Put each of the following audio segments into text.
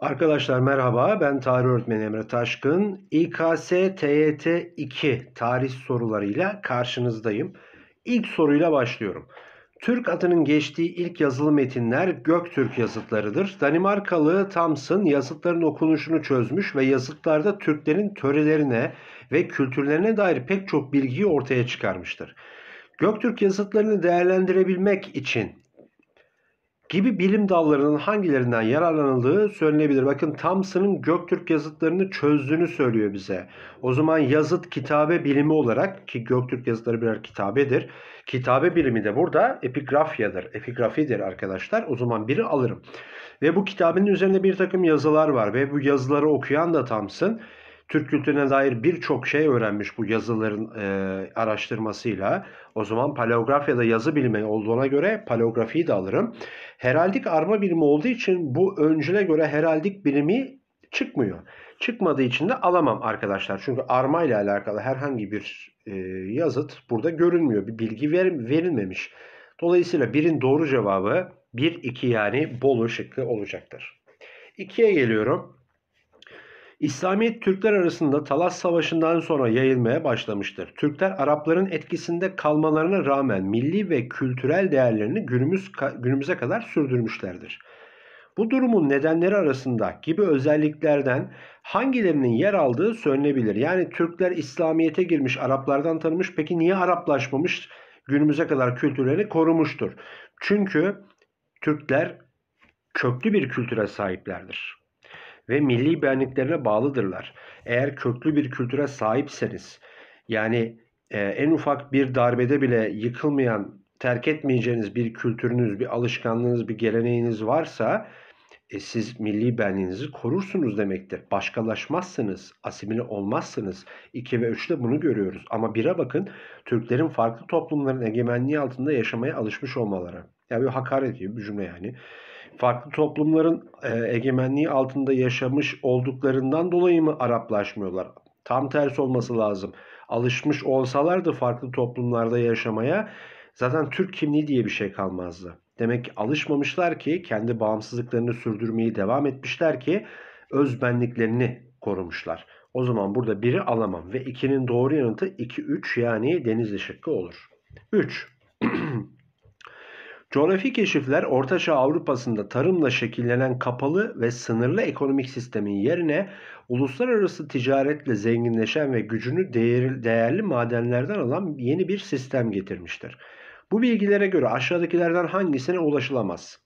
Arkadaşlar merhaba ben tarih öğretmeni Emre Taşkın. İKS TYT 2 tarih sorularıyla karşınızdayım. İlk soruyla başlıyorum. Türk adının geçtiği ilk yazılı metinler Göktürk yazıtlarıdır. Danimarkalı Thompson yazıtların okunuşunu çözmüş ve yazıtlarda Türklerin törelerine ve kültürlerine dair pek çok bilgiyi ortaya çıkarmıştır. Göktürk yazıtlarını değerlendirebilmek için gibi bilim dallarının hangilerinden yararlanıldığı söylenebilir. Bakın Thompson'ın Göktürk yazıtlarını çözdüğünü söylüyor bize. O zaman yazıt kitabe bilimi olarak ki Göktürk yazıtları birer kitabedir. Kitabe bilimi de burada epigrafyadır. Epigrafidir arkadaşlar. O zaman biri alırım. Ve bu kitabenin üzerinde bir takım yazılar var ve bu yazıları okuyan da Thompson Türk kültürüne dair birçok şey öğrenmiş bu yazıların e, araştırmasıyla. O zaman paleografyada yazı bilimi olduğuna göre paleografiyi de alırım. Heraldik arma bilimi olduğu için bu öncüle göre heraldik bilimi çıkmıyor. Çıkmadığı için de alamam arkadaşlar. Çünkü arma ile alakalı herhangi bir e, yazıt burada görünmüyor. Bir bilgi ver, verilmemiş. Dolayısıyla birin doğru cevabı 1-2 yani Bolu şıkkı olacaktır. 2'ye geliyorum. İslamiyet Türkler arasında Talas Savaşı'ndan sonra yayılmaya başlamıştır. Türkler Arapların etkisinde kalmalarına rağmen milli ve kültürel değerlerini günümüz, günümüze kadar sürdürmüşlerdir. Bu durumun nedenleri arasında gibi özelliklerden hangilerinin yer aldığı söylenebilir. Yani Türkler İslamiyet'e girmiş, Araplardan tanımış. Peki niye Araplaşmamış? Günümüze kadar kültürlerini korumuştur. Çünkü Türkler köklü bir kültüre sahiplerdir ve milli benliklerine bağlıdırlar. Eğer köklü bir kültüre sahipseniz yani e, en ufak bir darbede bile yıkılmayan, terk etmeyeceğiniz bir kültürünüz, bir alışkanlığınız, bir geleneğiniz varsa e, siz milli benliğinizi korursunuz demektir. Başkalaşmazsınız, asimile olmazsınız. 2 ve 3'te bunu görüyoruz. Ama 1'e bakın Türklerin farklı toplumların egemenliği altında yaşamaya alışmış olmaları. Yani bir hakaret gibi bir cümle yani. Farklı toplumların e, egemenliği altında yaşamış olduklarından dolayı mı Araplaşmıyorlar? Tam tersi olması lazım. Alışmış olsalardı farklı toplumlarda yaşamaya zaten Türk kimliği diye bir şey kalmazdı. Demek ki alışmamışlar ki kendi bağımsızlıklarını sürdürmeyi devam etmişler ki özbenliklerini korumuşlar. O zaman burada biri alamam ve 2'nin doğru yanıtı 2 3 yani deniz şıkkı olur. 3 Coğrafi keşifler Ortaçağ Avrupa'sında tarımla şekillenen kapalı ve sınırlı ekonomik sistemin yerine uluslararası ticaretle zenginleşen ve gücünü değerli, madenlerden alan yeni bir sistem getirmiştir. Bu bilgilere göre aşağıdakilerden hangisine ulaşılamaz?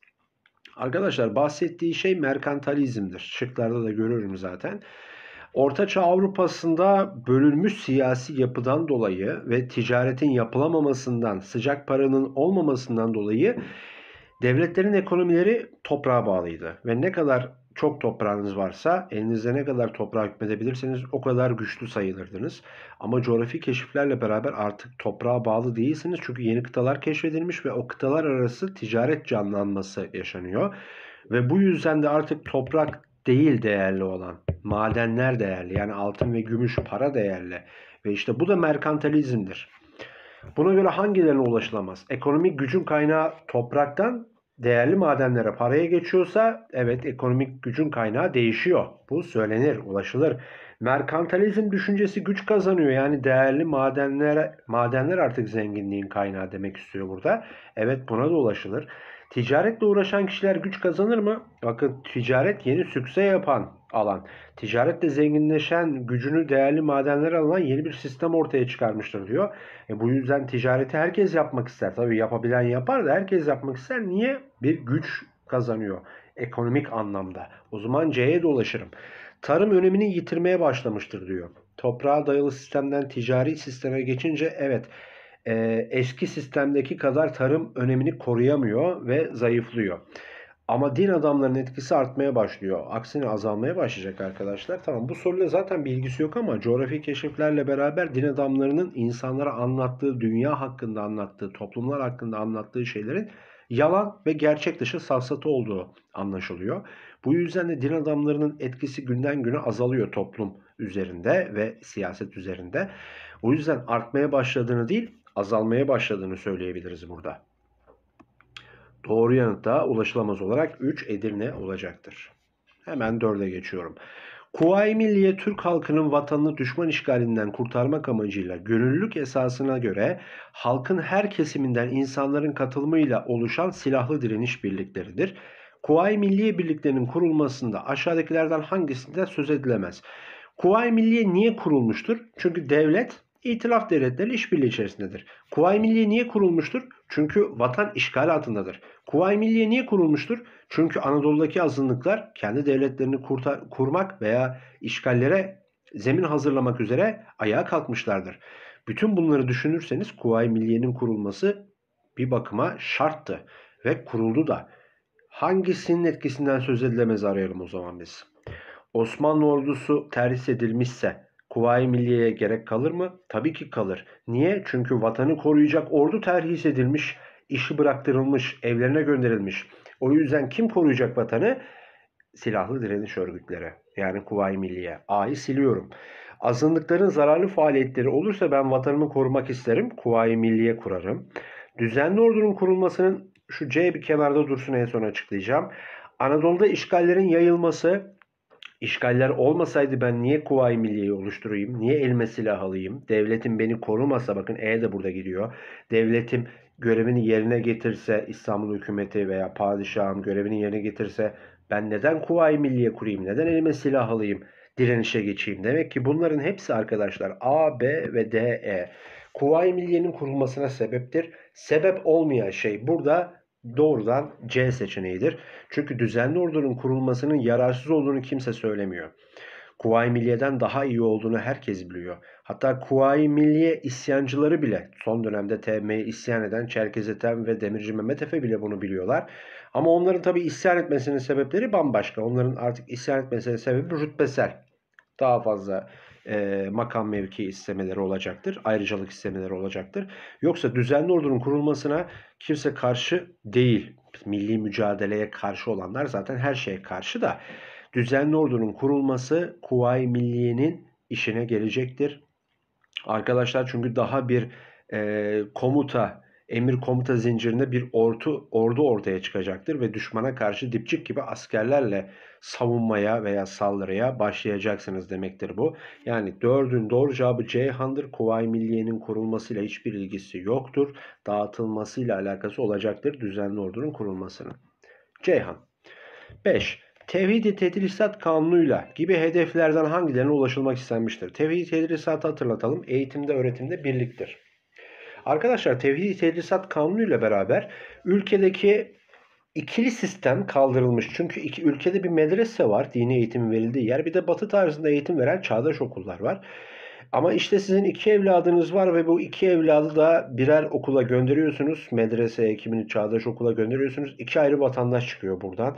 Arkadaşlar bahsettiği şey merkantalizmdir. Şıklarda da görüyorum zaten. Ortaçağ Avrupa'sında bölünmüş siyasi yapıdan dolayı ve ticaretin yapılamamasından, sıcak paranın olmamasından dolayı devletlerin ekonomileri toprağa bağlıydı. Ve ne kadar çok toprağınız varsa elinizde ne kadar toprağa hükmedebilirseniz o kadar güçlü sayılırdınız. Ama coğrafi keşiflerle beraber artık toprağa bağlı değilsiniz. Çünkü yeni kıtalar keşfedilmiş ve o kıtalar arası ticaret canlanması yaşanıyor. Ve bu yüzden de artık toprak değil değerli olan madenler değerli yani altın ve gümüş para değerli ve işte bu da merkantilizmdir. Buna göre hangilerine ulaşılamaz? Ekonomik gücün kaynağı topraktan değerli madenlere paraya geçiyorsa evet ekonomik gücün kaynağı değişiyor. Bu söylenir, ulaşılır. Merkantilizm düşüncesi güç kazanıyor. Yani değerli madenlere madenler artık zenginliğin kaynağı demek istiyor burada. Evet buna da ulaşılır. Ticaretle uğraşan kişiler güç kazanır mı? Bakın ticaret yeni sükse yapan alan. Ticaretle zenginleşen, gücünü değerli madenlere alan yeni bir sistem ortaya çıkarmıştır diyor. E bu yüzden ticareti herkes yapmak ister. Tabii yapabilen yapar da herkes yapmak ister. Niye? Bir güç kazanıyor ekonomik anlamda. O zaman C'ye dolaşırım. Tarım önemini yitirmeye başlamıştır diyor. Toprağa dayalı sistemden ticari sisteme geçince evet e, eski sistemdeki kadar tarım önemini koruyamıyor ve zayıflıyor. Ama din adamlarının etkisi artmaya başlıyor. Aksine azalmaya başlayacak arkadaşlar. Tamam bu soruyla zaten bilgisi yok ama coğrafi keşiflerle beraber din adamlarının insanlara anlattığı, dünya hakkında anlattığı, toplumlar hakkında anlattığı şeylerin yalan ve gerçek dışı safsatı olduğu anlaşılıyor. Bu yüzden de din adamlarının etkisi günden güne azalıyor toplum üzerinde ve siyaset üzerinde. O yüzden artmaya başladığını değil azalmaya başladığını söyleyebiliriz burada. Doğru yanıt da ulaşılamaz olarak 3 Edirne olacaktır. Hemen 4'e geçiyorum. Kuvayi Milliye Türk halkının vatanını düşman işgalinden kurtarmak amacıyla gönüllülük esasına göre halkın her kesiminden insanların katılımıyla oluşan silahlı direniş birlikleridir. Kuvayi Milliye birliklerinin kurulmasında aşağıdakilerden hangisinde söz edilemez? Kuvayi Milliye niye kurulmuştur? Çünkü devlet İtilaf devletleri işbirliği içerisindedir. Kuvayi Milliye niye kurulmuştur? Çünkü vatan işgal altındadır. Kuvayi Milliye niye kurulmuştur? Çünkü Anadolu'daki azınlıklar kendi devletlerini kurtar, kurmak veya işgallere zemin hazırlamak üzere ayağa kalkmışlardır. Bütün bunları düşünürseniz Kuvayi Milliye'nin kurulması bir bakıma şarttı ve kuruldu da. Hangisinin etkisinden söz edilemez arayalım o zaman biz. Osmanlı ordusu terhis edilmişse Kuvayi Milliye'ye gerek kalır mı? Tabii ki kalır. Niye? Çünkü vatanı koruyacak ordu terhis edilmiş, işi bıraktırılmış, evlerine gönderilmiş. O yüzden kim koruyacak vatanı? Silahlı direniş örgütleri. Yani Kuvayi Milliye. A'yı siliyorum. Azınlıkların zararlı faaliyetleri olursa ben vatanımı korumak isterim. Kuvayi Milliye kurarım. Düzenli ordunun kurulmasının şu C bir kenarda dursun en son açıklayacağım. Anadolu'da işgallerin yayılması, İşgaller olmasaydı ben niye Kuvayi Milliye'yi oluşturayım? Niye elime silah alayım? Devletim beni korumasa bakın E de burada gidiyor. Devletim görevini yerine getirse İstanbul hükümeti veya padişahım görevini yerine getirse ben neden Kuvayi Milliye kurayım? Neden elime silah alayım? Direnişe geçeyim. Demek ki bunların hepsi arkadaşlar A, B ve D, E. Kuvayi Milliye'nin kurulmasına sebeptir. Sebep olmayan şey burada doğrudan C seçeneğidir. Çünkü düzenli ordunun kurulmasının yararsız olduğunu kimse söylemiyor. Kuvayi Milliye'den daha iyi olduğunu herkes biliyor. Hatta Kuvayi Milliye isyancıları bile son dönemde TM'ye isyan eden Çerkez Ethem ve Demirci Mehmet Efe bile bunu biliyorlar. Ama onların tabi isyan etmesinin sebepleri bambaşka. Onların artık isyan etmesinin sebebi rütbesel. Daha fazla e, makam mevki istemeleri olacaktır. Ayrıcalık istemeleri olacaktır. Yoksa düzenli ordunun kurulmasına kimse karşı değil. Milli mücadeleye karşı olanlar zaten her şeye karşı da düzenli ordunun kurulması Kuvayi Milliye'nin işine gelecektir. Arkadaşlar çünkü daha bir e, komuta emir komuta zincirinde bir ordu, ordu ortaya çıkacaktır ve düşmana karşı dipçik gibi askerlerle savunmaya veya saldırıya başlayacaksınız demektir bu. Yani dördün doğru cevabı Ceyhan'dır. Kuvayi Milliye'nin kurulmasıyla hiçbir ilgisi yoktur. Dağıtılmasıyla alakası olacaktır düzenli ordunun kurulmasının. Ceyhan 5. Tevhid-i Tedrisat Kanunu'yla gibi hedeflerden hangilerine ulaşılmak istenmiştir? Tevhid-i Tedrisat'ı hatırlatalım. Eğitimde, öğretimde birliktir. Arkadaşlar tevhid-i tedrisat kanunuyla beraber ülkedeki ikili sistem kaldırılmış. Çünkü iki, ülkede bir medrese var dini eğitim verildiği yer. Bir de batı tarzında eğitim veren çağdaş okullar var. Ama işte sizin iki evladınız var ve bu iki evladı da birer okula gönderiyorsunuz. Medreseye, kimini çağdaş okula gönderiyorsunuz. İki ayrı vatandaş çıkıyor buradan.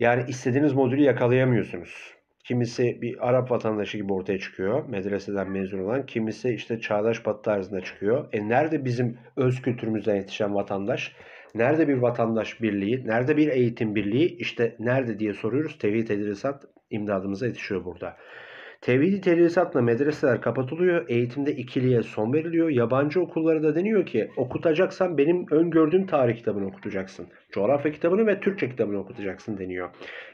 Yani istediğiniz modülü yakalayamıyorsunuz. Kimisi bir Arap vatandaşı gibi ortaya çıkıyor. Medreseden mezun olan. Kimisi işte çağdaş batı tarzında çıkıyor. E nerede bizim öz kültürümüzden yetişen vatandaş? Nerede bir vatandaş birliği? Nerede bir eğitim birliği? İşte nerede diye soruyoruz. Tevhid tedrisat imdadımıza yetişiyor burada. Tevhidi tedrisatla medreseler kapatılıyor. Eğitimde ikiliye son veriliyor. Yabancı okullara da deniyor ki okutacaksan benim öngördüğüm tarih kitabını okutacaksın. Coğrafya kitabını ve Türkçe kitabını okutacaksın deniyor.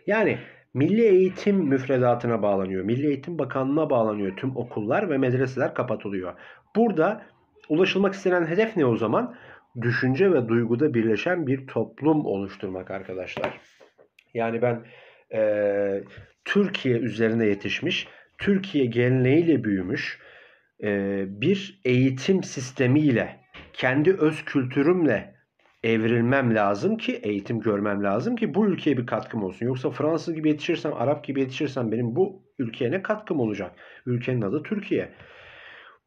Yani Milli Eğitim müfredatına bağlanıyor. Milli Eğitim Bakanlığı'na bağlanıyor. Tüm okullar ve medreseler kapatılıyor. Burada ulaşılmak istenen hedef ne o zaman? Düşünce ve duyguda birleşen bir toplum oluşturmak arkadaşlar. Yani ben e, Türkiye üzerine yetişmiş, Türkiye geleneğiyle büyümüş e, bir eğitim sistemiyle, kendi öz kültürümle evrilmem lazım ki eğitim görmem lazım ki bu ülkeye bir katkım olsun. Yoksa Fransız gibi yetişirsem, Arap gibi yetişirsem benim bu ülkeye ne katkım olacak? Ülkenin adı Türkiye.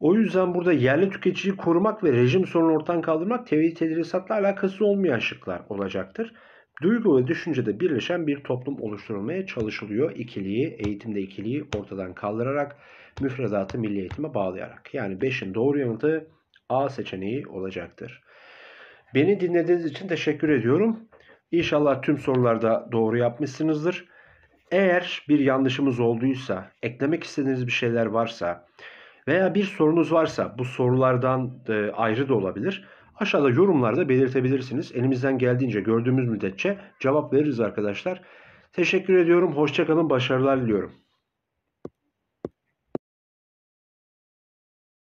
O yüzden burada yerli tüketiciyi korumak ve rejim sorunu ortadan kaldırmak tevhid tedrisatla alakası olmayan şıklar olacaktır. Duygu ve düşüncede birleşen bir toplum oluşturulmaya çalışılıyor. İkiliği, eğitimde ikiliği ortadan kaldırarak, müfredatı milli eğitime bağlayarak. Yani 5'in doğru yanıtı A seçeneği olacaktır. Beni dinlediğiniz için teşekkür ediyorum. İnşallah tüm sorularda doğru yapmışsınızdır. Eğer bir yanlışımız olduysa, eklemek istediğiniz bir şeyler varsa veya bir sorunuz varsa bu sorulardan e, ayrı da olabilir. Aşağıda yorumlarda belirtebilirsiniz. Elimizden geldiğince gördüğümüz müddetçe cevap veririz arkadaşlar. Teşekkür ediyorum. Hoşçakalın. Başarılar diliyorum.